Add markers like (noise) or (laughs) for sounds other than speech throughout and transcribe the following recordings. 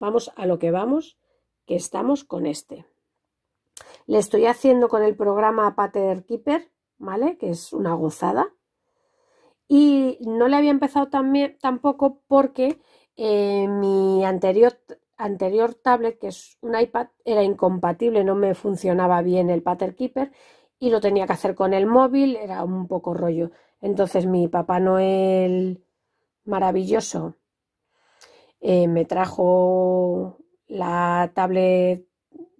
Vamos a lo que vamos, que estamos con este. Le estoy haciendo con el programa Pater Keeper, ¿vale? Que es una gozada. Y no le había empezado también, tampoco porque eh, mi anterior, anterior tablet, que es un iPad, era incompatible, no me funcionaba bien el Pater Keeper y lo tenía que hacer con el móvil, era un poco rollo. Entonces mi Papá Noel maravilloso eh, me trajo la tablet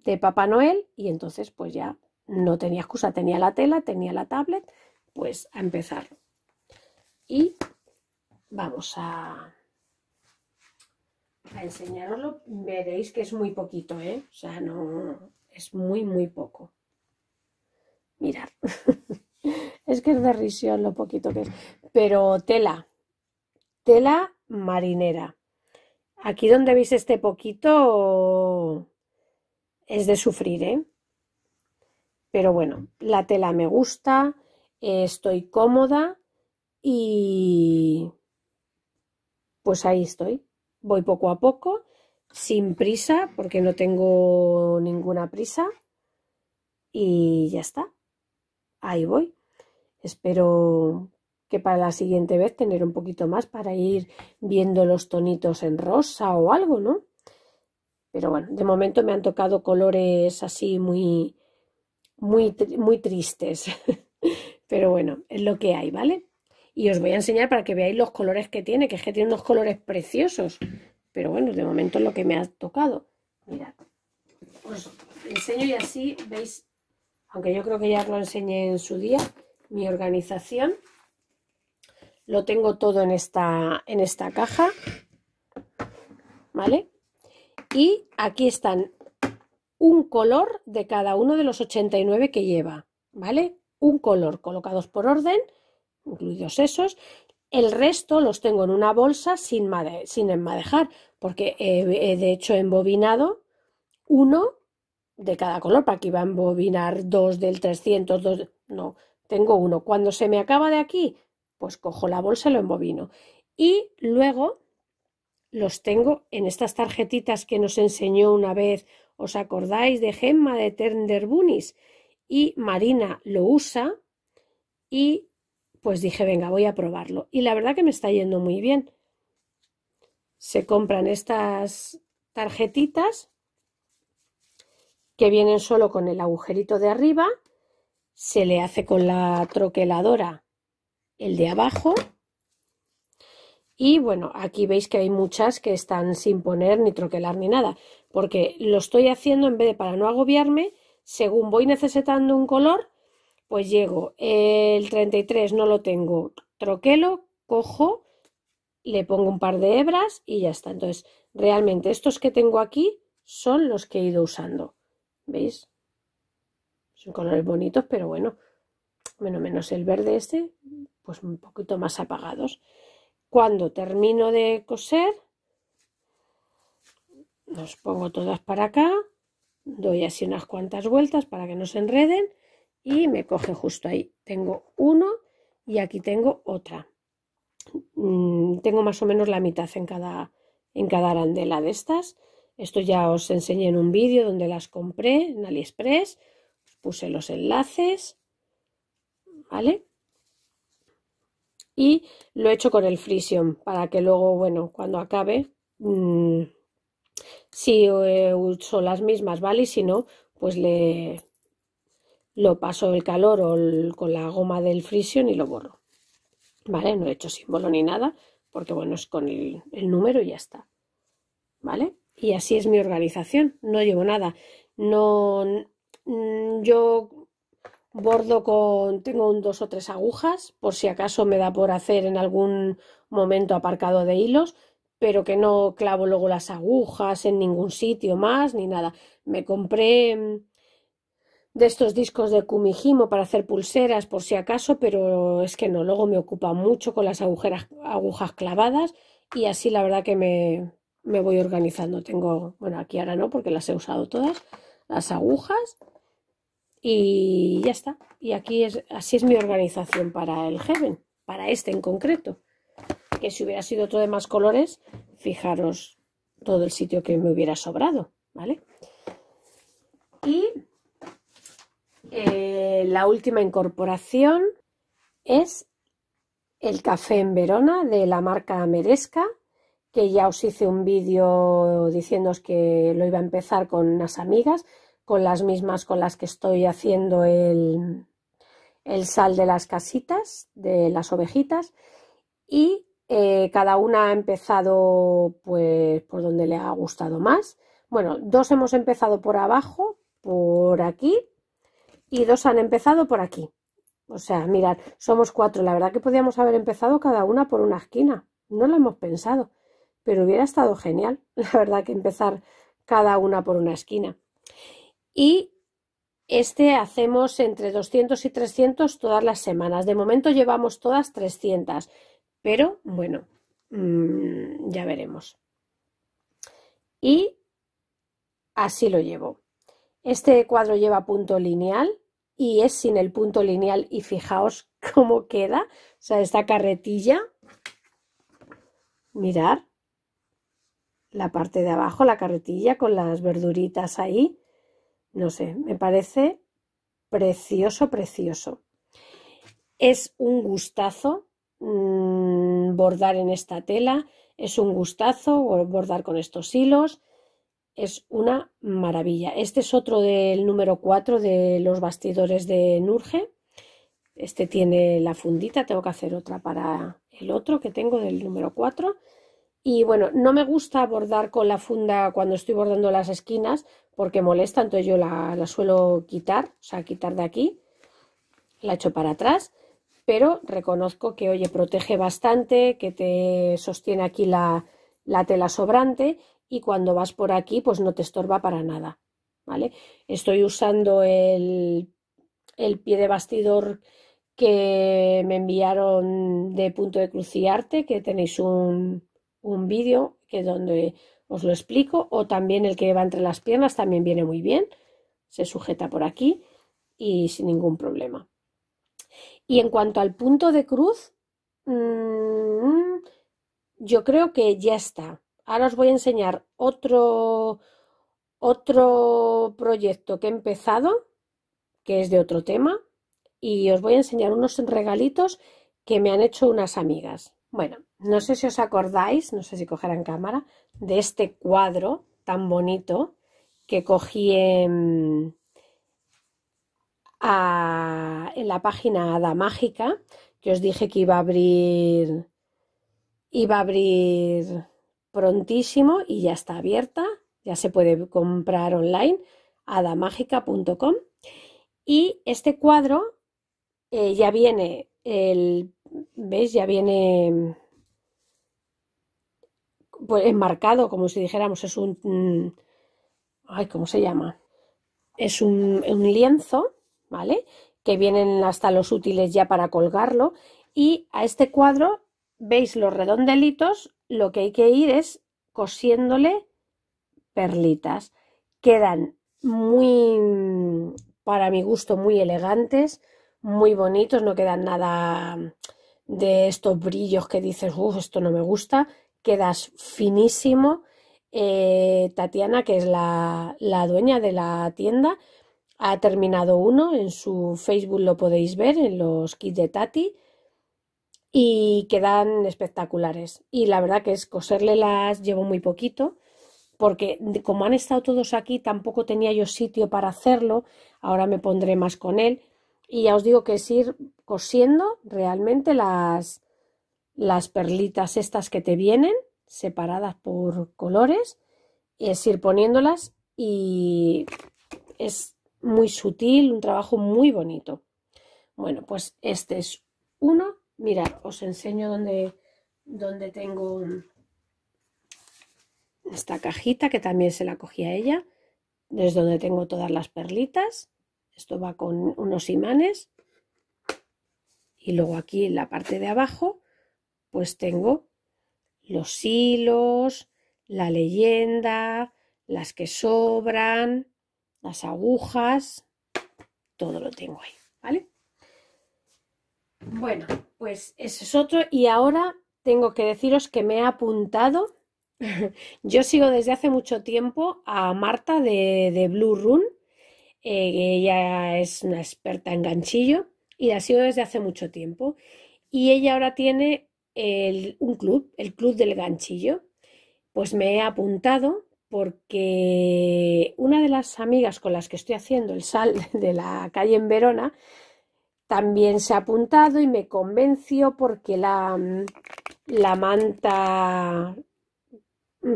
de Papá Noel y entonces pues ya no tenía excusa, tenía la tela, tenía la tablet, pues a empezar. Y vamos a, a enseñaroslo, veréis que es muy poquito, ¿eh? O sea, no, es muy, muy poco. Mirad, (laughs) es que es de risión lo poquito que es. Pero tela, tela marinera. Aquí donde veis este poquito es de sufrir, ¿eh? Pero bueno, la tela me gusta, estoy cómoda y pues ahí estoy. Voy poco a poco, sin prisa, porque no tengo ninguna prisa. Y ya está. Ahí voy. Espero que para la siguiente vez tener un poquito más para ir viendo los tonitos en rosa o algo, ¿no? Pero bueno, de momento me han tocado colores así muy, muy, muy tristes. (laughs) Pero bueno, es lo que hay, ¿vale? Y os voy a enseñar para que veáis los colores que tiene, que es que tiene unos colores preciosos. Pero bueno, de momento es lo que me ha tocado. Mirad, os enseño y así veis, aunque yo creo que ya os lo enseñé en su día, mi organización. Lo tengo todo en esta, en esta caja. ¿Vale? Y aquí están un color de cada uno de los 89 que lleva, ¿vale? Un color colocados por orden, incluidos esos. El resto los tengo en una bolsa sin, sin enmadejar, porque de hecho embobinado uno de cada color, para que iba a embobinar dos del 300, dos, no, tengo uno. Cuando se me acaba de aquí, pues cojo la bolsa, lo embobino. Y luego los tengo en estas tarjetitas que nos enseñó una vez, ¿os acordáis de Gemma de Tender Bunnies Y Marina lo usa y pues dije, venga, voy a probarlo. Y la verdad que me está yendo muy bien. Se compran estas tarjetitas que vienen solo con el agujerito de arriba, se le hace con la troqueladora el de abajo. Y bueno, aquí veis que hay muchas que están sin poner ni troquelar ni nada, porque lo estoy haciendo en vez de para no agobiarme, según voy necesitando un color, pues llego, el 33 no lo tengo, troquelo, cojo, le pongo un par de hebras y ya está. Entonces, realmente estos que tengo aquí son los que he ido usando. ¿Veis? Son colores bonitos, pero bueno, menos el verde este, pues un poquito más apagados. Cuando termino de coser, los pongo todas para acá, doy así unas cuantas vueltas para que no se enreden y me coge justo ahí. Tengo uno y aquí tengo otra. Mm, tengo más o menos la mitad en cada, en cada arandela de estas. Esto ya os enseñé en un vídeo donde las compré en AliExpress. puse los enlaces ¿vale? Y lo he hecho con el frisión para que luego, bueno, cuando acabe, mm, si eh, uso las mismas, ¿vale? Y si no, pues le lo paso el calor o con la goma del frisión y lo borro. ¿Vale? No he hecho símbolo ni nada, porque bueno, es con el, el número y ya está. ¿Vale? Y así es mi organización, no llevo nada. No, mm, yo bordo con, tengo un dos o tres agujas, por si acaso me da por hacer en algún momento aparcado de hilos, pero que no clavo luego las agujas en ningún sitio más ni nada. Me compré mm, de estos discos de Kumijimo para hacer pulseras por si acaso, pero es que no, luego me ocupa mucho con las agujeras, agujas clavadas y así la verdad que me, me voy organizando. Tengo, bueno, aquí ahora no porque las he usado todas, las agujas y ya está. Y aquí es, así es mi organización para el Heaven, para este en concreto. Que si hubiera sido todo de más colores, fijaros todo el sitio que me hubiera sobrado, ¿vale? Y eh, la última incorporación es el café en Verona de la marca Meresca, que ya os hice un vídeo diciéndoos que lo iba a empezar con unas amigas, con las mismas con las que estoy haciendo el, el sal de las casitas, de las ovejitas, y eh, cada una ha empezado pues por donde le ha gustado más. Bueno, dos hemos empezado por abajo, por aquí, y dos han empezado por aquí. O sea, mirad, somos cuatro. La verdad que podíamos haber empezado cada una por una esquina. No lo hemos pensado, pero hubiera estado genial, (laughs) la verdad, que empezar cada una por una esquina y este hacemos entre 200 y 300 todas las semanas. De momento llevamos todas 300, pero bueno, mm, ya veremos. Y así lo llevo. Este cuadro lleva punto lineal y es sin el punto lineal y fijaos (laughs) cómo queda, o sea, esta carretilla, mirar la parte de abajo, la carretilla con las verduritas ahí, no sé, me parece precioso, precioso. Es un gustazo mm, bordar en esta tela, es un gustazo bordar con estos hilos, es una maravilla. Este es otro del número 4 de los bastidores de Nurge. Este tiene la fundita, tengo que hacer otra para el otro que tengo del número 4. Y bueno, no me gusta bordar con la funda cuando estoy bordando las esquinas porque molesta, entonces yo la, suelo quitar, o sea, quitar de aquí, la echo para atrás, pero reconozco que, oye, protege bastante, que te sostiene aquí la, la tela sobrante y cuando vas por aquí, pues no te estorba para nada, ¿vale? Estoy usando el, el pie de bastidor que me enviaron de Punto de Cruciarte, que tenéis un, un vídeo que donde os lo explico, o también el que va entre las piernas también viene muy bien, se sujeta por aquí y sin ningún problema. Y en cuanto al punto de cruz, mm, yo creo que ya está. Ahora os voy a enseñar otro, otro proyecto que he empezado, que es de otro tema, y os voy a enseñar unos regalitos que me han hecho unas amigas. Bueno, no sé si os acordáis, no sé si cogerán cámara, de este cuadro tan bonito que cogí en, la página Ada Mágica, que os dije que iba a abrir, iba a abrir prontísimo y ya está abierta, ya se puede comprar online, adamágica.com. Y este cuadro eh, ya viene el, ¿veis? Ya viene pues, enmarcado, como si dijéramos, es un... Mm, ay, ¿cómo se llama? Es un, un lienzo, ¿vale? Que vienen hasta los útiles ya para colgarlo. Y a este cuadro, veis los redondelitos, lo que hay que ir es cosiéndole perlitas. Quedan muy, para mi gusto, muy elegantes, muy bonitos, no quedan nada de estos brillos que dices, uff, esto no me gusta, quedas finísimo. Eh, Tatiana, que es la, la, dueña de la tienda, ha terminado uno, en su Facebook lo podéis ver, en los kits de Tati, y quedan espectaculares. Y la verdad que es coserle las llevo muy poquito, porque como han estado todos aquí, tampoco tenía yo sitio para hacerlo, ahora me pondré más con él, y ya os digo que es ir cosiendo realmente las, las perlitas estas que te vienen, separadas por colores, es ir poniéndolas y es muy sutil, un trabajo muy bonito. Bueno, pues este es uno. Mirad, os enseño donde donde tengo mm, esta cajita que también se la cogí a ella, desde donde tengo todas las perlitas. Esto va con unos imanes. Y luego aquí en la parte de abajo pues tengo los hilos, la leyenda, las que sobran, las agujas, todo lo tengo ahí, ¿vale? Bueno, pues eso es otro y ahora tengo que deciros que me he apuntado. (laughs) Yo sigo desde hace mucho tiempo a Marta de, Blue Run. Eh, ella es una experta en ganchillo y la sigo desde hace mucho tiempo. Y ella ahora tiene un club, el Club del Ganchillo, pues me he apuntado porque una de las amigas con las que estoy haciendo el sal (laughs) de la calle en Verona también se ha apuntado y me convenció porque la, la manta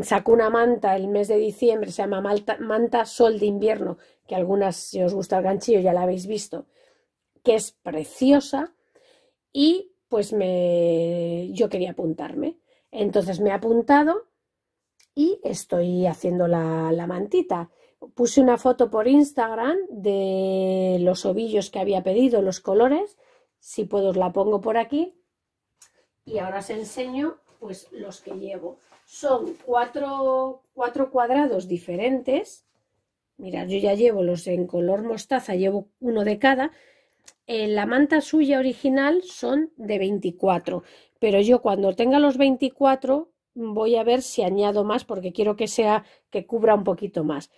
sacó una manta el mes de diciembre, se llama manta sol de invierno, que algunas si os gusta el ganchillo ya la habéis visto, que es preciosa y pues yo quería apuntarme. Entonces me he apuntado y estoy haciendo la, mantita. Puse una foto por Instagram de los ovillos que había pedido, los colores. Si puedo os la pongo por aquí. Y ahora os enseño pues los que llevo. Son cuatro, cuatro cuadrados diferentes. Mirad, yo ya llevo los en color mostaza, llevo uno de cada eh, la manta suya original son de 24, pero yo cuando tenga los 24 voy a ver si añado más porque quiero que sea que cubra un poquito más.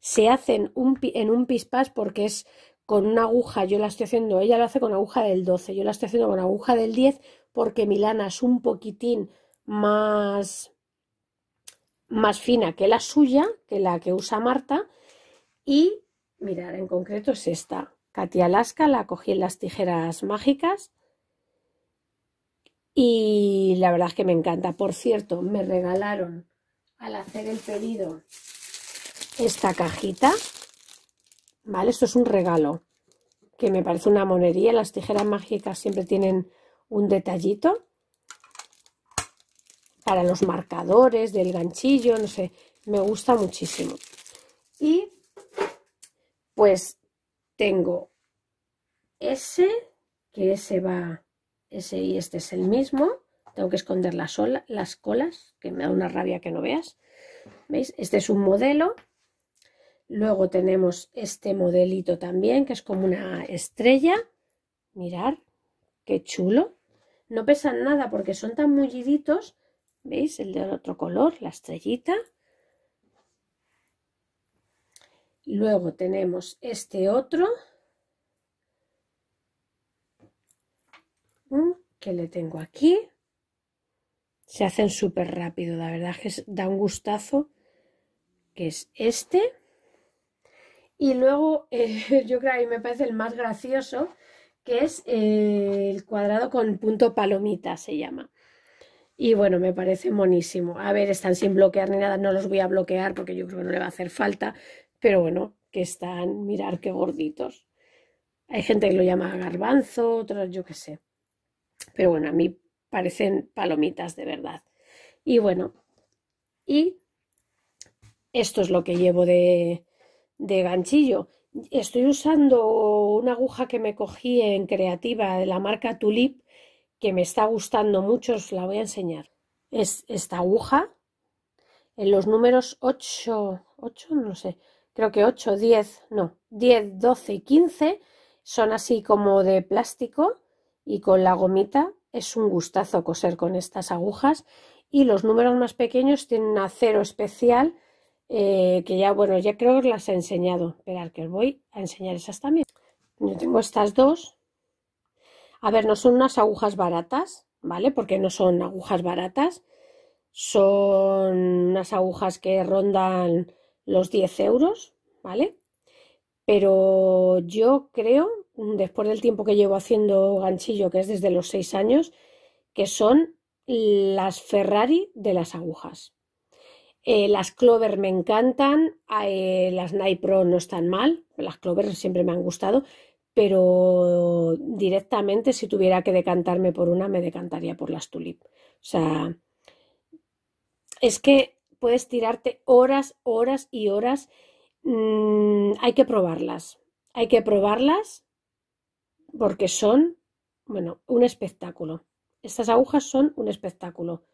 Se hacen en un pispás porque es con una aguja, yo la estoy haciendo, ella lo hace con aguja del 12, yo la estoy haciendo con aguja del 10 porque mi lana es un poquitín más más fina que la suya, que la que usa Marta y mirar en concreto es esta. Katia Alaska, la cogí en las tijeras mágicas y la verdad es que me encanta. Por cierto, me regalaron al hacer el pedido esta cajita, ¿vale? Esto es un regalo que me parece una monería. Las tijeras mágicas siempre tienen un detallito para los marcadores del ganchillo, no sé, me gusta muchísimo. Y pues tengo ese, que ese va, ese y este es el mismo. Tengo que esconder las, las colas, que me da una rabia que no veas. ¿Veis? Este es un modelo. Luego tenemos este modelito también, que es como una estrella. Mirad, qué chulo. No pesan nada porque son tan mulliditos. ¿Veis? El de otro color, la estrellita. Luego tenemos este otro. Mm, que le tengo aquí. Se hacen súper rápido, la verdad que da un gustazo. Que es este. Y luego, eh, (laughs) yo creo que me parece el más gracioso, que es eh, el cuadrado con punto palomita, se llama. Y bueno, me parece monísimo. A ver, están sin bloquear ni nada, no los voy a bloquear porque yo creo que no le va a hacer falta pero bueno, que están, mirar qué gorditos. Hay gente que lo llama garbanzo, otros yo qué sé. Pero bueno, a mí parecen palomitas de verdad. Y bueno, y esto es lo que llevo de, de ganchillo. Estoy usando una aguja que me cogí en creativa de la marca Tulip, que me está gustando mucho, os la voy a enseñar. Es esta aguja, en los números 8, 8, no sé, creo que 8, 10, no, 10, 12 y 15 son así como de plástico y con la gomita es un gustazo coser con estas agujas y los números más pequeños tienen acero especial eh, que ya bueno ya creo que las he enseñado esperad que os voy a enseñar esas también yo tengo estas dos a ver no son unas agujas baratas vale porque no son agujas baratas son unas agujas que rondan los 10 euros, ¿vale? Pero yo creo, después del tiempo que llevo haciendo ganchillo, que es desde los 6 años, que son las Ferrari de las agujas. Eh, las Clover me encantan, eh, las Night Pro no están mal, las Clover siempre me han gustado, pero directamente si tuviera que decantarme por una, me decantaría por las Tulip. O sea, es que puedes tirarte horas, horas y horas. Mm, hay que probarlas. Hay que probarlas porque son, bueno, un espectáculo. Estas agujas son un espectáculo.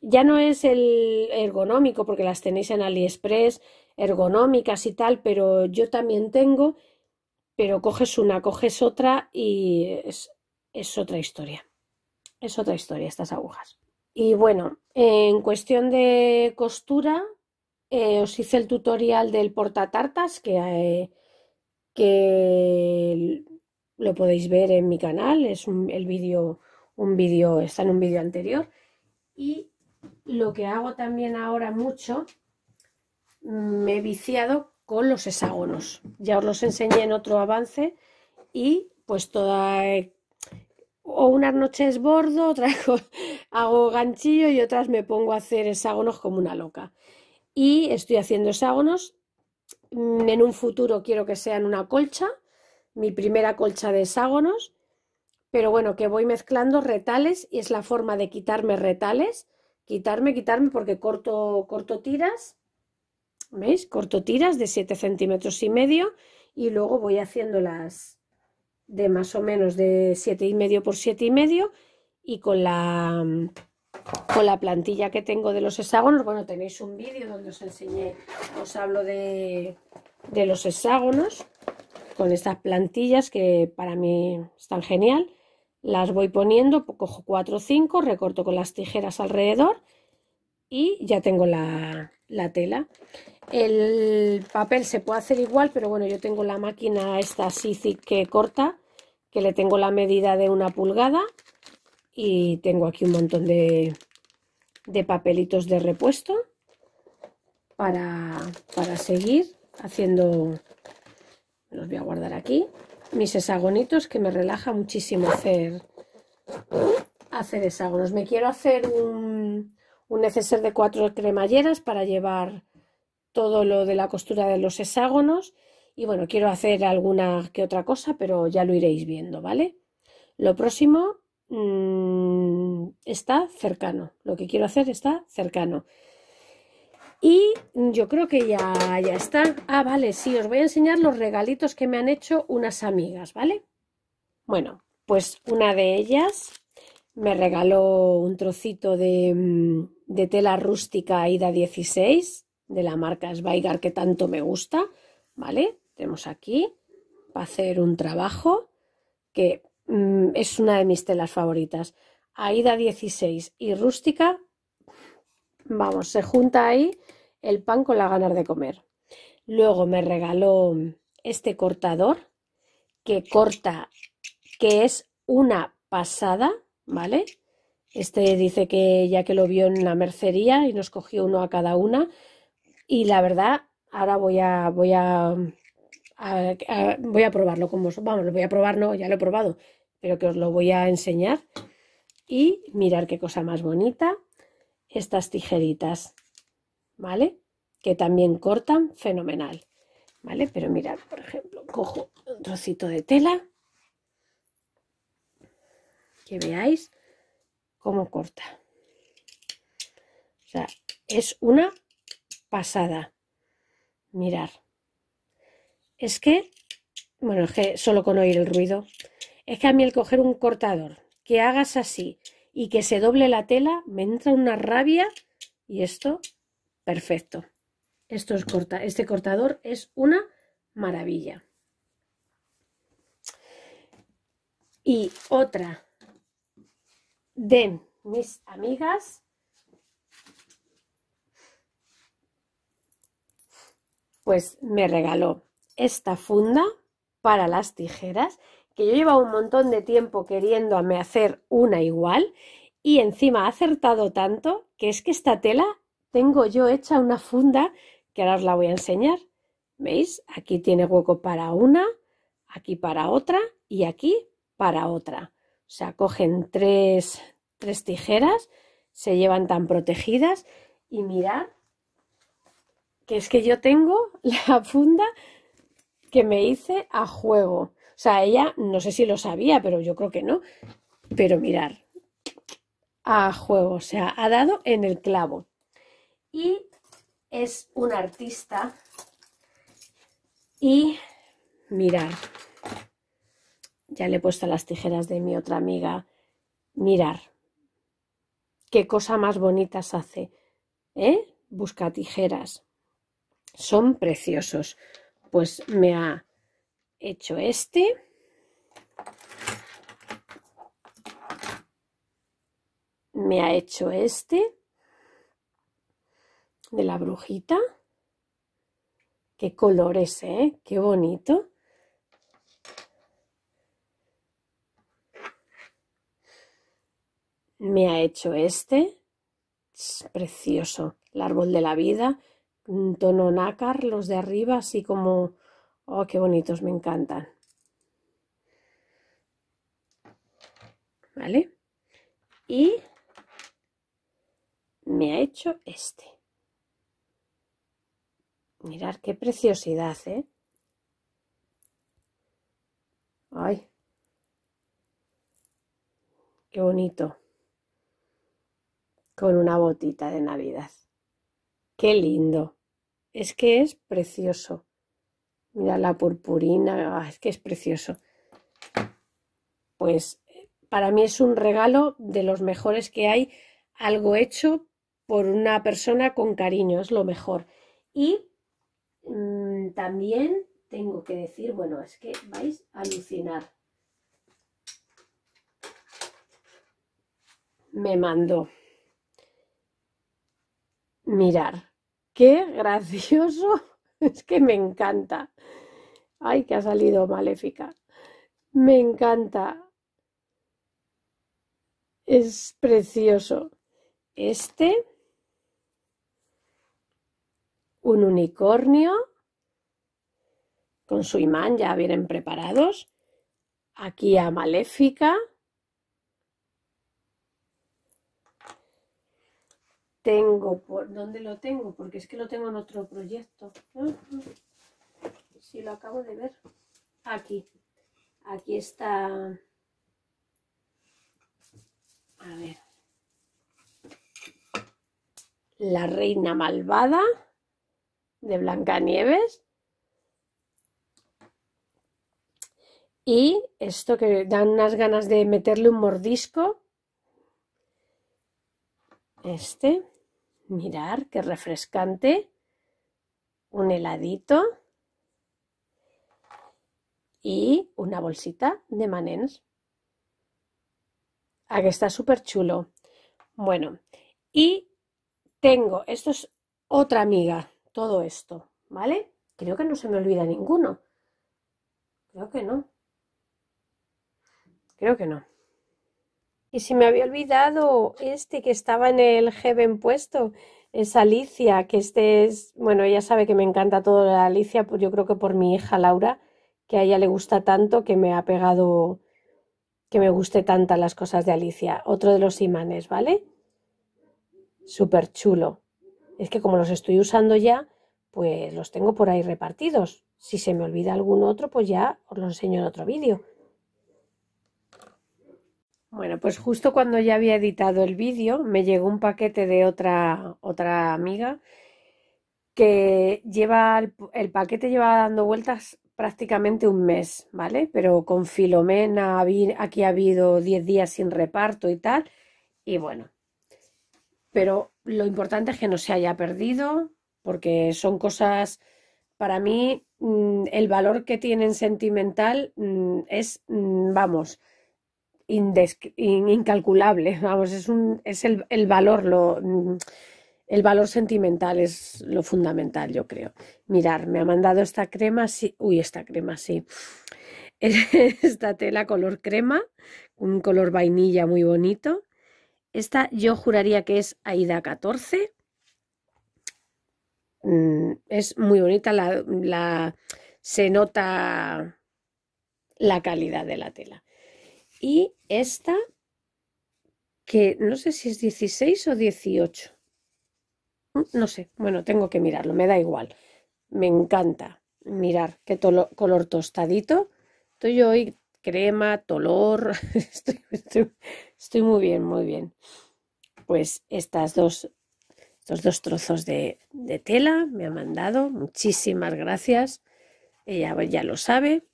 Ya no es el ergonómico porque las tenéis en AliExpress, ergonómicas y tal, pero yo también tengo, pero coges una, coges otra y es otra historia. Es otra historia estas agujas. Y bueno, en cuestión de costura, eh, os hice el tutorial del portatartas que, eh, que lo podéis ver en mi canal, es el vídeo, un vídeo, está en un vídeo anterior. Y lo que hago también ahora mucho, mm, me he viciado con los hexágonos. Ya os los enseñé en otro avance y pues toda, o unas noches bordo, (laughs) otras hago ganchillo y otras me pongo a hacer hexágonos como una loca. Y estoy haciendo hexágonos. Mm, en un futuro quiero que sean una colcha, mi primera colcha de hexágonos. Pero bueno, que voy mezclando retales y es la forma de quitarme retales. Quitarme, quitarme porque corto, corto tiras. ¿Veis? Corto tiras de 7 centímetros y medio y luego voy haciendo las, de más o menos de siete y medio por siete y con la, con la plantilla que tengo de los hexágonos, bueno, tenéis un vídeo donde os enseñé, os hablo de, de los hexágonos con estas plantillas que para mí están genial. Las voy poniendo, cojo cuatro o cinco recorto con las tijeras alrededor y ya tengo la, tela. El papel se puede hacer igual, pero bueno, yo tengo la máquina esta así que corta, que le tengo la medida de una pulgada y tengo aquí un montón de, de papelitos de repuesto para, para seguir haciendo, los voy a guardar aquí, mis hexagonitos que me relaja muchísimo hacer, hacer hexágonos. Me quiero hacer un un neceser de cuatro cremalleras para llevar todo lo de la costura de los hexágonos y bueno, quiero hacer alguna que otra cosa, pero ya lo iréis viendo, ¿vale? Lo próximo mm, está cercano, lo que quiero hacer está cercano. Y yo creo que ya, ya está. Ah, vale, sí, os voy a enseñar los regalitos que me han hecho unas amigas, ¿vale? Bueno, pues una de ellas me regaló un trocito de, mm, de tela rústica Aida 16 de la marca Sveigar que tanto me gusta, ¿vale? Tenemos aquí para hacer un trabajo que mm, es una de mis telas favoritas. Aida 16 y rústica, vamos, se junta ahí el pan con la ganas de comer. Luego me regaló este cortador que corta, que es una pasada, ¿vale? Este dice que ya que lo vio en la mercería y nos cogió uno a cada una. Y la verdad, ahora voy a, voy a, voy a probarlo con vosotros. Vamos, lo voy a probar, no, ya lo he probado, pero que os lo voy a enseñar. Y mirar qué cosa más bonita. Estas tijeritas, ¿vale? Que también cortan fenomenal, ¿vale? Pero mirad, por ejemplo, cojo un trocito de tela. Que veáis Cómo corta. O sea, es una pasada. Mirar. Es que, bueno, es que solo con oír el ruido, es que a mí el coger un cortador, que hagas así y que se doble la tela, me entra una rabia y esto, perfecto. Esto es corta, este cortador es una maravilla. Y otra de mis amigas. Pues me regaló esta funda para las tijeras, que yo llevaba un montón de tiempo queriéndome hacer una igual y encima ha acertado tanto que es que esta tela tengo yo hecha una funda que ahora os la voy a enseñar. ¿Veis? Aquí tiene hueco para una, aquí para otra y aquí para otra. O sea, cogen tres, tres tijeras, se llevan tan protegidas y mirad que es que yo tengo (laughs) la funda que me hice a juego. O sea, ella no sé si lo sabía, pero yo creo que no. Pero mirar, a juego, o sea, ha dado en el clavo. Y es un artista. Y mirar, ya le he puesto las tijeras de mi otra amiga, mirar. Qué cosa más bonitas hace. ¿Eh? Busca tijeras. Son preciosos. Pues me ha hecho este. Me ha hecho este de la brujita. Qué colores, ¿eh? Qué bonito. me ha hecho este. Es precioso. El árbol de la vida, tono nácar, los de arriba, así como... Oh, qué bonitos, me encantan. ¿Vale? Y me ha hecho este. Mirad qué preciosidad, ¿eh? Ay, qué bonito con una botita de Navidad. ¡Qué lindo! Es que es precioso. Mira la purpurina, ah, es que es precioso. Pues eh, para mí es un regalo de los mejores que hay, algo hecho por una persona con cariño, es lo mejor. Y mm, también tengo que decir, bueno, es que vais a alucinar. Me mandó Mirar. Qué gracioso. (laughs) Es que me encanta. Ay, que ha salido maléfica. Me encanta. Es precioso. Este. Un unicornio. Con su imán ya vienen preparados. Aquí a Maléfica. tengo, por, ¿dónde lo tengo? Porque es que lo tengo en otro proyecto. Ah, ah. Si lo acabo de ver. Aquí. Aquí está. A ver. La reina malvada de Blancanieves. Y esto que dan unas ganas de meterle un mordisco. Este. Mirar, qué refrescante. Un heladito. Y una bolsita de manens. Aquí ah, que está súper chulo. Bueno, y tengo, esto es otra amiga, todo esto, ¿vale? Creo que no se me olvida ninguno. Creo que no. Creo que no. Y si me había olvidado este que estaba en el Heaven puesto, es Alicia, que este es, bueno, ella sabe que me encanta todo de Alicia, pues yo creo que por mi hija Laura, que a ella le gusta tanto, que me ha pegado, que me guste tantas las cosas de Alicia. Otro de los imanes, ¿vale? Súper chulo. Es que como los estoy usando ya, pues los tengo por ahí repartidos. Si se me olvida algún otro, pues ya os lo enseño en otro vídeo. Bueno, pues justo cuando ya había editado el vídeo, me llegó un paquete de otra, otra amiga que lleva el, paquete lleva dando vueltas prácticamente un mes, ¿vale? Pero con Filomena aquí ha habido 10 días sin reparto y tal, y bueno. Pero lo importante es que no se haya perdido, porque son cosas, para mí, mm, el valor que tienen sentimental mm, es, mm, vamos, incalculable, vamos, es, un, es el, valor, lo, el valor sentimental es lo fundamental, yo creo. Mirar, me ha mandado esta crema, sí, uy, esta crema, sí. (laughs) Esta tela color crema, un color vainilla muy bonito. Esta yo juraría que es Aida 14. Mm, es muy bonita, la, se nota la calidad de la tela. Y esta, que no sé si es 16 o 18. Mm, no sé, bueno, tengo que mirarlo, me da igual. Me encanta mirar qué color tostadito. Estoy hoy crema, color (laughs) Estoy, muy bien, muy bien. Pues estas dos, estos dos trozos de, de tela me ha mandado. Muchísimas gracias. Ella ya lo sabe.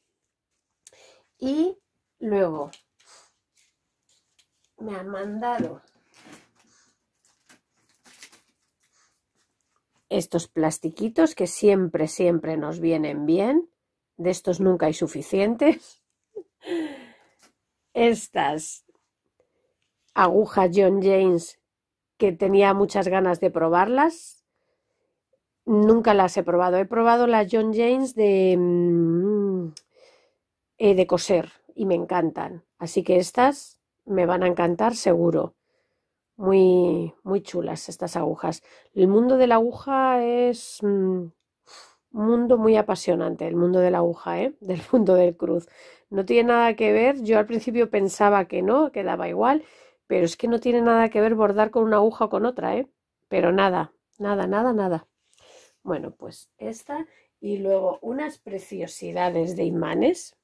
Y luego me han mandado estos plastiquitos que siempre, siempre nos vienen bien. De estos nunca hay suficientes. (laughs) Estas agujas John James que tenía muchas ganas de probarlas. Nunca las he probado. He probado las John James de, mm, eh, de coser y me encantan. Así que estas me van a encantar seguro. Muy, muy chulas estas agujas. El mundo de la aguja es mm, un mundo muy apasionante, el mundo de la aguja, ¿eh? (laughs) del mundo del cruz. No tiene nada que ver, yo al principio pensaba que no, que daba igual, pero es que no tiene nada que ver bordar con una aguja o con otra, ¿eh? pero nada, nada, nada, nada. Bueno, pues esta y luego unas preciosidades de imanes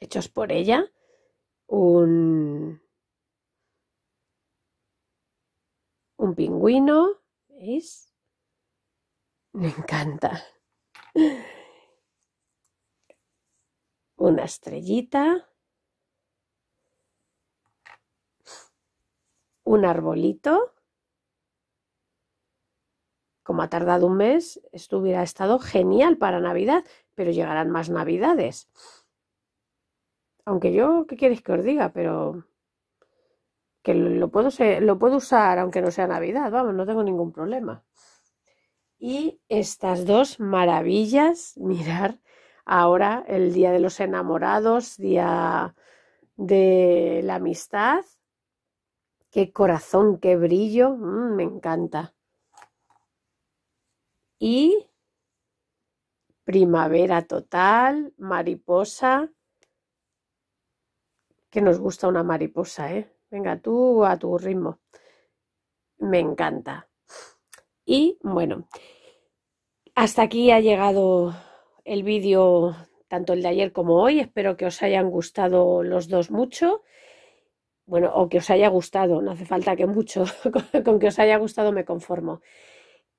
hechos por ella un, un pingüino, ¿veis? Me encanta. Una estrellita. Un arbolito. Como ha tardado un mes, esto hubiera estado genial para Navidad, pero llegarán más Navidades. Aunque yo, ¿qué quieres que os diga? Pero que lo puedo, usar aunque no sea Navidad, vamos, no tengo ningún problema. Y estas dos maravillas, (laughs) mirar ahora el Día de los Enamorados, Día de la Amistad, qué corazón, qué brillo, mm, me encanta. Y primavera total, mariposa, que nos gusta una mariposa, ¿eh? Venga, tú a tu ritmo. Me encanta. Y bueno, hasta aquí ha llegado el vídeo, tanto el de ayer como hoy. Espero que os hayan gustado los dos mucho. Bueno, o que os haya gustado, no hace falta que mucho, (laughs) con que os haya gustado me conformo.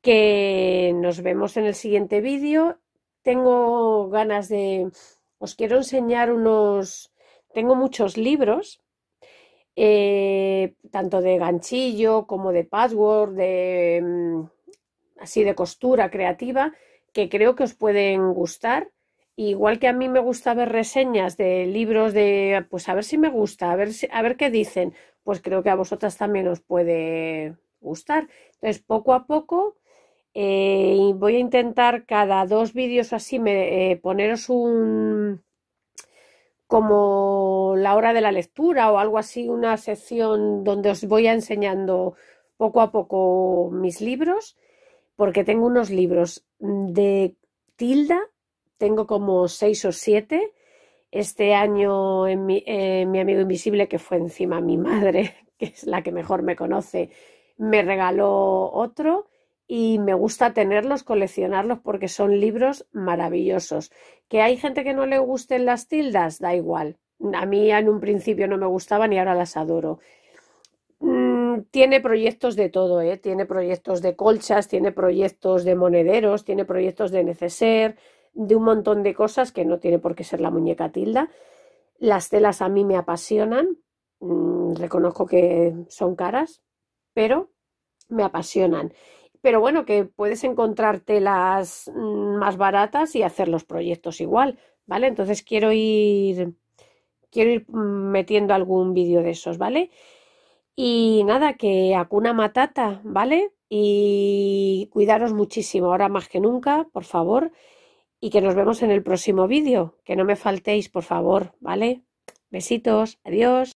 Que nos vemos en el siguiente vídeo. Tengo ganas de... Os quiero enseñar unos tengo muchos libros, eh, tanto de ganchillo como de password, de mm, así de costura creativa, que creo que os pueden gustar. Igual que a mí me gusta ver reseñas de libros de, pues a ver si me gusta, a ver, a ver qué dicen, pues creo que a vosotras también os puede gustar. Entonces, poco a poco eh, voy a intentar cada dos vídeos así eh, poneros un, como la hora de la lectura o algo así, una sección donde os voy a enseñando poco a poco mis libros, porque tengo unos libros de Tilda, tengo como seis o siete. Este año en mi, eh, mi amigo invisible, que fue encima mi madre, (laughs) que es la que mejor me conoce, me regaló otro y me gusta tenerlos, coleccionarlos porque son libros maravillosos. Que hay gente que no le gusten las tildas, da igual. A mí en un principio no me gustaban y ahora las adoro. Mm, tiene proyectos de todo, ¿eh? tiene proyectos de colchas, tiene proyectos de monederos, tiene proyectos de neceser, de un montón de cosas que no tiene por qué ser la muñeca tilda. Las telas a mí me apasionan, mm, reconozco que son caras, pero me apasionan pero bueno, que puedes encontrarte las mm, más baratas y hacer los proyectos igual, ¿vale? Entonces quiero ir, quiero ir mm, metiendo algún vídeo de esos, ¿vale? Y nada, que acuna Matata, ¿vale? Y cuidaros muchísimo, ahora más que nunca, por favor. Y que nos vemos en el próximo vídeo. Que no me faltéis, por favor, ¿vale? Besitos, adiós.